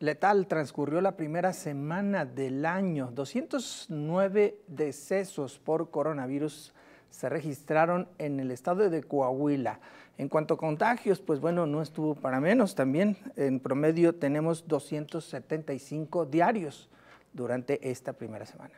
letal transcurrió la primera semana del año. 209 decesos por coronavirus se registraron en el estado de Coahuila. En cuanto a contagios, pues bueno, no estuvo para menos también. En promedio tenemos 275 diarios durante esta primera semana.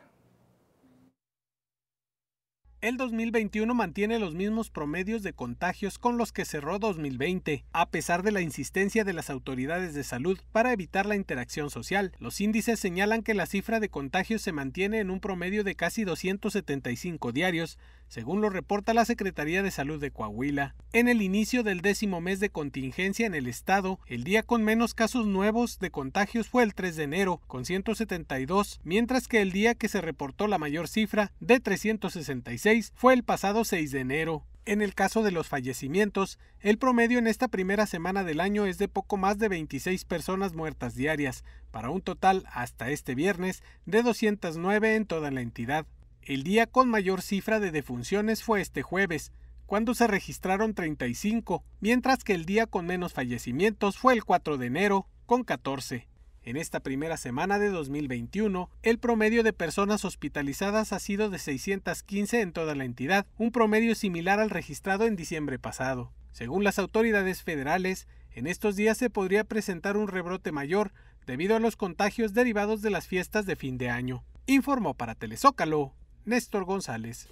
El 2021 mantiene los mismos promedios de contagios con los que cerró 2020. A pesar de la insistencia de las autoridades de salud para evitar la interacción social, los índices señalan que la cifra de contagios se mantiene en un promedio de casi 275 diarios, según lo reporta la Secretaría de Salud de Coahuila. En el inicio del décimo mes de contingencia en el estado, el día con menos casos nuevos de contagios fue el 3 de enero, con 172, mientras que el día que se reportó la mayor cifra, de 366, fue el pasado 6 de enero. En el caso de los fallecimientos, el promedio en esta primera semana del año es de poco más de 26 personas muertas diarias, para un total hasta este viernes de 209 en toda la entidad. El día con mayor cifra de defunciones fue este jueves, cuando se registraron 35, mientras que el día con menos fallecimientos fue el 4 de enero, con 14. En esta primera semana de 2021, el promedio de personas hospitalizadas ha sido de 615 en toda la entidad, un promedio similar al registrado en diciembre pasado. Según las autoridades federales, en estos días se podría presentar un rebrote mayor debido a los contagios derivados de las fiestas de fin de año, informó para Telezócalo Néstor González.